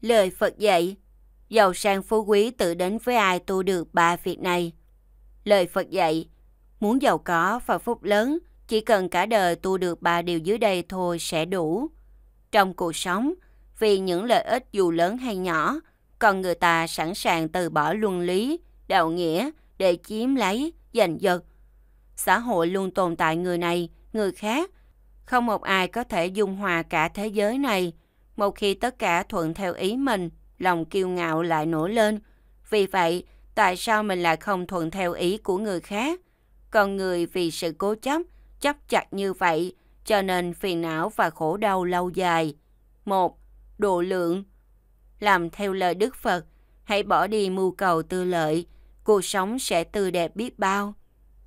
Lời Phật dạy, giàu sang phú quý tự đến với ai tu được ba việc này. Lời Phật dạy, muốn giàu có và phúc lớn, chỉ cần cả đời tu được ba điều dưới đây thôi sẽ đủ. Trong cuộc sống, vì những lợi ích dù lớn hay nhỏ, còn người ta sẵn sàng từ bỏ luân lý, đạo nghĩa để chiếm lấy, giành giật. Xã hội luôn tồn tại người này, người khác. Không một ai có thể dung hòa cả thế giới này – một khi tất cả thuận theo ý mình, lòng kiêu ngạo lại nổi lên. Vì vậy, tại sao mình lại không thuận theo ý của người khác? Còn người vì sự cố chấp, chấp chặt như vậy, cho nên phiền não và khổ đau lâu dài. 1. Độ lượng Làm theo lời Đức Phật, hãy bỏ đi mưu cầu tư lợi, cuộc sống sẽ tươi đẹp biết bao.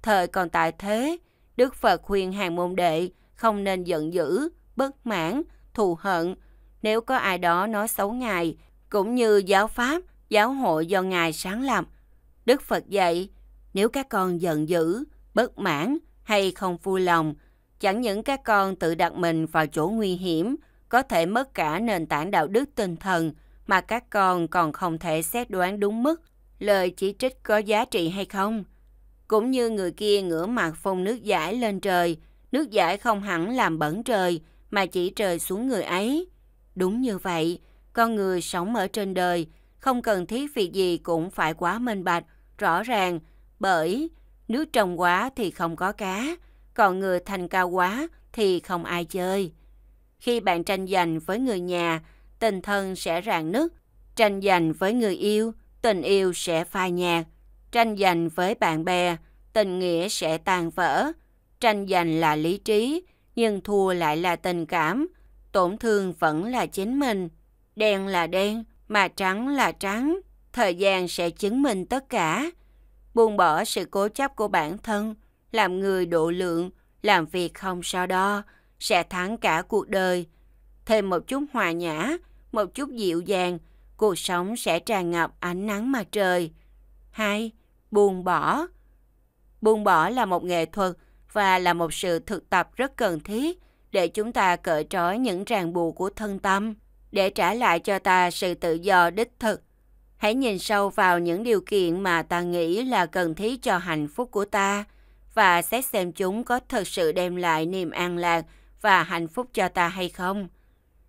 Thời còn tại thế, Đức Phật khuyên hàng môn đệ không nên giận dữ, bất mãn, thù hận, nếu có ai đó nói xấu Ngài, cũng như giáo pháp, giáo hội do Ngài sáng lập. Đức Phật dạy, nếu các con giận dữ, bất mãn hay không vui lòng, chẳng những các con tự đặt mình vào chỗ nguy hiểm, có thể mất cả nền tảng đạo đức tinh thần mà các con còn không thể xét đoán đúng mức lời chỉ trích có giá trị hay không. Cũng như người kia ngửa mặt phun nước giải lên trời, nước giải không hẳn làm bẩn trời mà chỉ trời xuống người ấy. Đúng như vậy, con người sống ở trên đời không cần thiết việc gì cũng phải quá minh bạch, rõ ràng, bởi nước trồng quá thì không có cá, còn người thành cao quá thì không ai chơi. Khi bạn tranh giành với người nhà, tình thân sẽ rạn nứt, tranh giành với người yêu, tình yêu sẽ phai nhạt, tranh giành với bạn bè, tình nghĩa sẽ tan vỡ, tranh giành là lý trí, nhưng thua lại là tình cảm, tổn thương vẫn là chính mình. Đen là đen, mà trắng là trắng. Thời gian sẽ chứng minh tất cả. Buông bỏ sự cố chấp của bản thân, làm người độ lượng, làm việc không so đo, sẽ thắng cả cuộc đời. Thêm một chút hòa nhã, một chút dịu dàng, cuộc sống sẽ tràn ngập ánh nắng mặt trời. 2. Buông bỏ Buông bỏ là một nghệ thuật và là một sự thực tập rất cần thiết – để chúng ta cởi trói những ràng buộc của thân tâm, để trả lại cho ta sự tự do đích thực. Hãy nhìn sâu vào những điều kiện mà ta nghĩ là cần thiết cho hạnh phúc của ta và xét xem chúng có thực sự đem lại niềm an lạc và hạnh phúc cho ta hay không.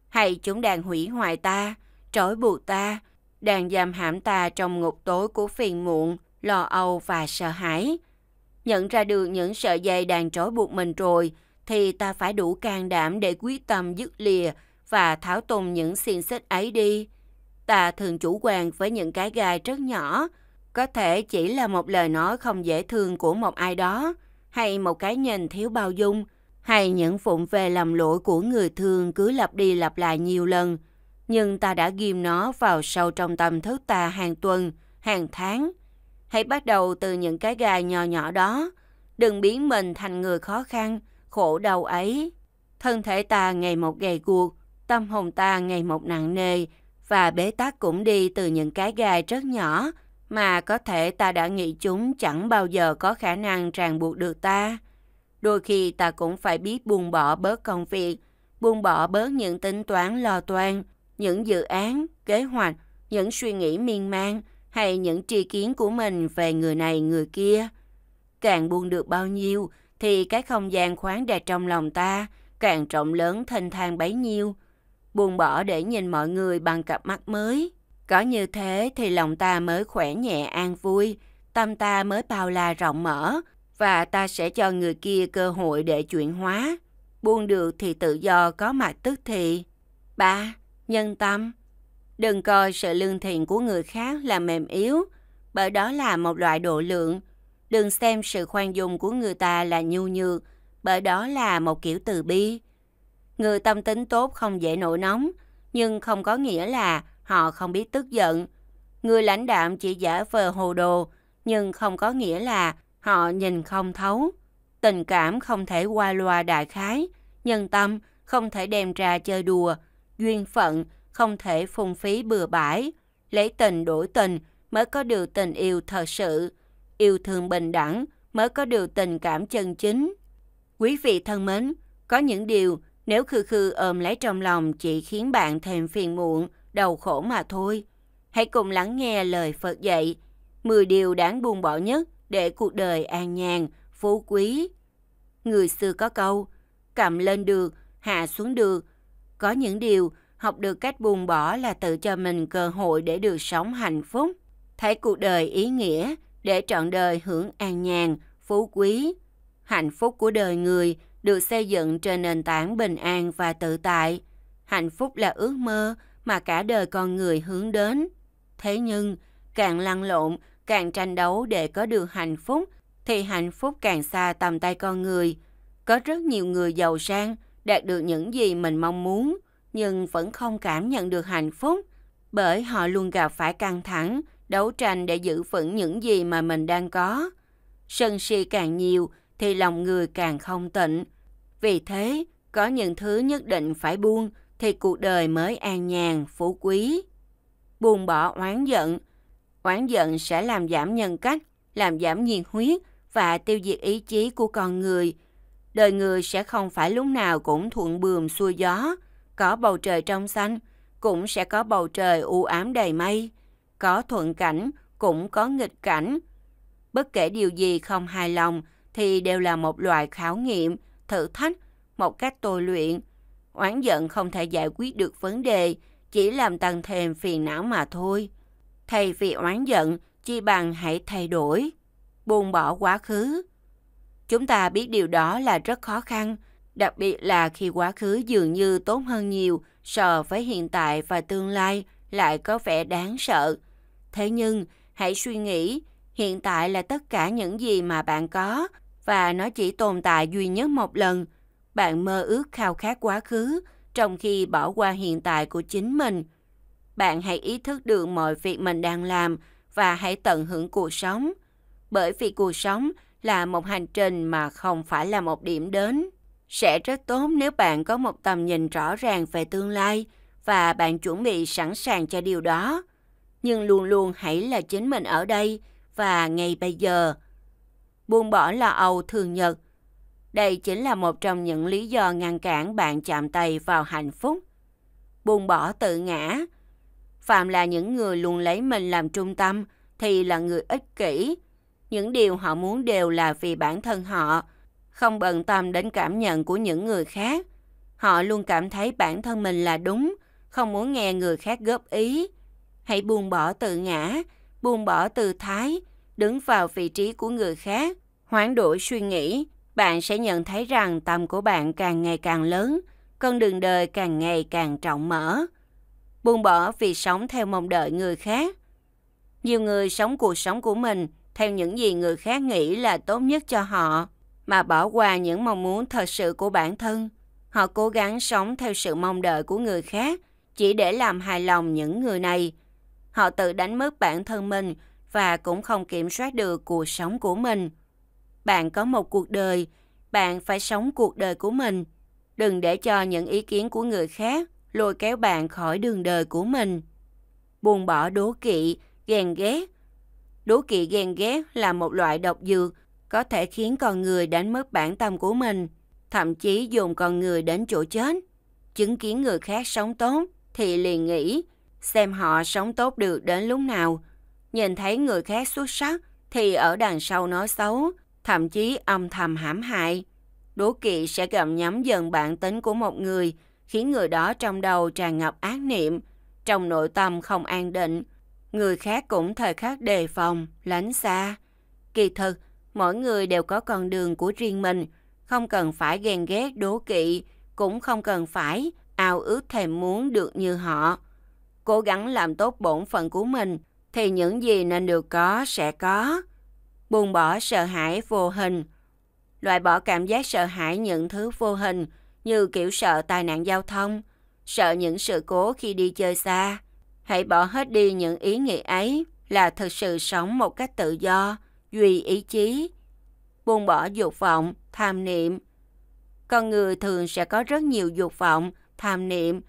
Hay chúng đang hủy hoại ta, trói buộc ta, đang giam hãm ta trong ngục tối của phiền muộn, lo âu và sợ hãi. Nhận ra được những sợi dây đang trói buộc mình rồi – thì ta phải đủ can đảm để quyết tâm dứt lìa và tháo tùng những xiên xích ấy đi. Ta thường chủ quan với những cái gai rất nhỏ, có thể chỉ là một lời nói không dễ thương của một ai đó, hay một cái nhìn thiếu bao dung, hay những phụng về lầm lỗi của người thương cứ lặp đi lặp lại nhiều lần. Nhưng ta đã ghim nó vào sâu trong tâm thức ta hàng tuần, hàng tháng. Hãy bắt đầu từ những cái gai nhỏ nhỏ đó. Đừng biến mình thành người khó khăn, khổ đau ấy. Thân thể ta ngày một gầy guộc, tâm hồn ta ngày một nặng nề và bế tắc cũng đi từ những cái gai rất nhỏ mà có thể ta đã nghĩ chúng chẳng bao giờ có khả năng ràng buộc được ta. Đôi khi ta cũng phải biết buông bỏ bớt công việc, buông bỏ bớt những tính toán lo toan, những dự án, kế hoạch, những suy nghĩ miên man hay những tri kiến của mình về người này người kia. Càng buông được bao nhiêu, thì cái không gian khoáng đạt trong lòng ta càng rộng lớn thênh thang bấy nhiêu, buông bỏ để nhìn mọi người bằng cặp mắt mới. Có như thế thì lòng ta mới khỏe nhẹ an vui, tâm ta mới bao la rộng mở và ta sẽ cho người kia cơ hội để chuyển hóa. Buông được thì tự do có mặt tức thì. 3. Nhân tâm Đừng coi sự lương thiện của người khác là mềm yếu, bởi đó là một loại độ lượng, Đừng xem sự khoan dung của người ta là nhu nhược, bởi đó là một kiểu từ bi. Người tâm tính tốt không dễ nổi nóng, nhưng không có nghĩa là họ không biết tức giận. Người lãnh đạm chỉ giả vờ hồ đồ, nhưng không có nghĩa là họ nhìn không thấu. Tình cảm không thể qua loa đại khái, nhân tâm không thể đem ra chơi đùa, duyên phận không thể phung phí bừa bãi. Lấy tình đổi tình mới có được tình yêu thật sự yêu thương bình đẳng mới có được tình cảm chân chính. Quý vị thân mến, có những điều nếu khư khư ôm lấy trong lòng chỉ khiến bạn thêm phiền muộn, đau khổ mà thôi. Hãy cùng lắng nghe lời Phật dạy, 10 điều đáng buông bỏ nhất để cuộc đời an nhàn, phú quý. Người xưa có câu, cầm lên được, hạ xuống được. Có những điều, học được cách buông bỏ là tự cho mình cơ hội để được sống hạnh phúc. Thấy cuộc đời ý nghĩa, để trọn đời hưởng an nhàn, phú quý. Hạnh phúc của đời người được xây dựng trên nền tảng bình an và tự tại. Hạnh phúc là ước mơ mà cả đời con người hướng đến. Thế nhưng, càng lăn lộn, càng tranh đấu để có được hạnh phúc, thì hạnh phúc càng xa tầm tay con người. Có rất nhiều người giàu sang, đạt được những gì mình mong muốn, nhưng vẫn không cảm nhận được hạnh phúc, bởi họ luôn gặp phải căng thẳng, đấu tranh để giữ vững những gì mà mình đang có. Sân si càng nhiều thì lòng người càng không tịnh. Vì thế, có những thứ nhất định phải buông thì cuộc đời mới an nhàn, phú quý. Buông bỏ oán giận. Oán giận sẽ làm giảm nhân cách, làm giảm nhiệt huyết và tiêu diệt ý chí của con người. Đời người sẽ không phải lúc nào cũng thuận buồm xuôi gió, có bầu trời trong xanh, cũng sẽ có bầu trời u ám đầy mây có thuận cảnh cũng có nghịch cảnh. Bất kể điều gì không hài lòng thì đều là một loại khảo nghiệm, thử thách, một cách tôi luyện. Oán giận không thể giải quyết được vấn đề, chỉ làm tăng thêm phiền não mà thôi. Thay vì oán giận, chi bằng hãy thay đổi, buông bỏ quá khứ. Chúng ta biết điều đó là rất khó khăn, đặc biệt là khi quá khứ dường như tốt hơn nhiều so với hiện tại và tương lai lại có vẻ đáng sợ. Thế nhưng, hãy suy nghĩ, hiện tại là tất cả những gì mà bạn có và nó chỉ tồn tại duy nhất một lần. Bạn mơ ước khao khát quá khứ trong khi bỏ qua hiện tại của chính mình. Bạn hãy ý thức được mọi việc mình đang làm và hãy tận hưởng cuộc sống. Bởi vì cuộc sống là một hành trình mà không phải là một điểm đến. Sẽ rất tốt nếu bạn có một tầm nhìn rõ ràng về tương lai và bạn chuẩn bị sẵn sàng cho điều đó nhưng luôn luôn hãy là chính mình ở đây và ngay bây giờ. Buông bỏ lo âu thường nhật. Đây chính là một trong những lý do ngăn cản bạn chạm tay vào hạnh phúc. Buông bỏ tự ngã. Phạm là những người luôn lấy mình làm trung tâm thì là người ích kỷ. Những điều họ muốn đều là vì bản thân họ, không bận tâm đến cảm nhận của những người khác. Họ luôn cảm thấy bản thân mình là đúng, không muốn nghe người khác góp ý. Hãy buông bỏ tự ngã, buông bỏ tự thái, đứng vào vị trí của người khác, hoán đổi suy nghĩ. Bạn sẽ nhận thấy rằng tâm của bạn càng ngày càng lớn, con đường đời càng ngày càng trọng mở. Buông bỏ vì sống theo mong đợi người khác. Nhiều người sống cuộc sống của mình theo những gì người khác nghĩ là tốt nhất cho họ, mà bỏ qua những mong muốn thật sự của bản thân. Họ cố gắng sống theo sự mong đợi của người khác, chỉ để làm hài lòng những người này – họ tự đánh mất bản thân mình và cũng không kiểm soát được cuộc sống của mình. Bạn có một cuộc đời, bạn phải sống cuộc đời của mình. Đừng để cho những ý kiến của người khác lôi kéo bạn khỏi đường đời của mình. Buông bỏ đố kỵ, ghen ghét. Đố kỵ ghen ghét là một loại độc dược có thể khiến con người đánh mất bản tâm của mình, thậm chí dùng con người đến chỗ chết. Chứng kiến người khác sống tốt thì liền nghĩ xem họ sống tốt được đến lúc nào. Nhìn thấy người khác xuất sắc thì ở đằng sau nói xấu, thậm chí âm thầm hãm hại. Đố kỵ sẽ gặm nhắm dần bản tính của một người, khiến người đó trong đầu tràn ngập ác niệm, trong nội tâm không an định. Người khác cũng thời khắc đề phòng, lánh xa. Kỳ thực, mỗi người đều có con đường của riêng mình, không cần phải ghen ghét đố kỵ, cũng không cần phải ao ước thèm muốn được như họ cố gắng làm tốt bổn phận của mình, thì những gì nên được có sẽ có. Buông bỏ sợ hãi vô hình. Loại bỏ cảm giác sợ hãi những thứ vô hình như kiểu sợ tai nạn giao thông, sợ những sự cố khi đi chơi xa. Hãy bỏ hết đi những ý nghĩ ấy là thực sự sống một cách tự do, duy ý chí. Buông bỏ dục vọng, tham niệm. Con người thường sẽ có rất nhiều dục vọng, tham niệm,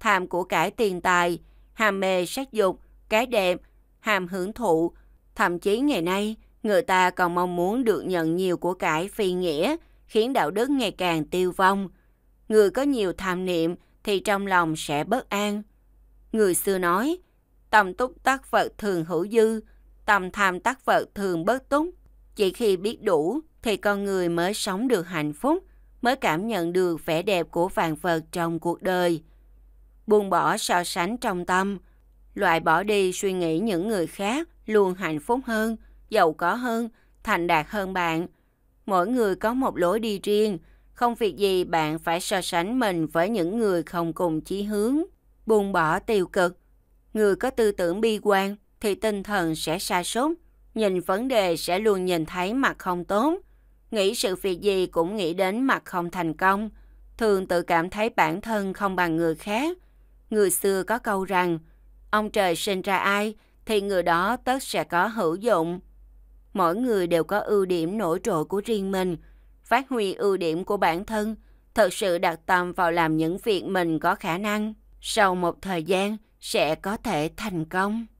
tham của cải tiền tài, hàm mê sắc dục, cái đẹp, hàm hưởng thụ. Thậm chí ngày nay, người ta còn mong muốn được nhận nhiều của cải phi nghĩa, khiến đạo đức ngày càng tiêu vong. Người có nhiều tham niệm thì trong lòng sẽ bất an. Người xưa nói, tầm túc tác vật thường hữu dư, tầm tham tác vật thường bất túc. Chỉ khi biết đủ thì con người mới sống được hạnh phúc, mới cảm nhận được vẻ đẹp của vạn vật trong cuộc đời buông bỏ so sánh trong tâm, loại bỏ đi suy nghĩ những người khác luôn hạnh phúc hơn, giàu có hơn, thành đạt hơn bạn. Mỗi người có một lối đi riêng, không việc gì bạn phải so sánh mình với những người không cùng chí hướng, buông bỏ tiêu cực. Người có tư tưởng bi quan thì tinh thần sẽ sa sút, nhìn vấn đề sẽ luôn nhìn thấy mặt không tốt, nghĩ sự việc gì cũng nghĩ đến mặt không thành công, thường tự cảm thấy bản thân không bằng người khác, Người xưa có câu rằng, ông trời sinh ra ai thì người đó tất sẽ có hữu dụng. Mỗi người đều có ưu điểm nổi trội của riêng mình, phát huy ưu điểm của bản thân, thật sự đặt tâm vào làm những việc mình có khả năng. Sau một thời gian, sẽ có thể thành công.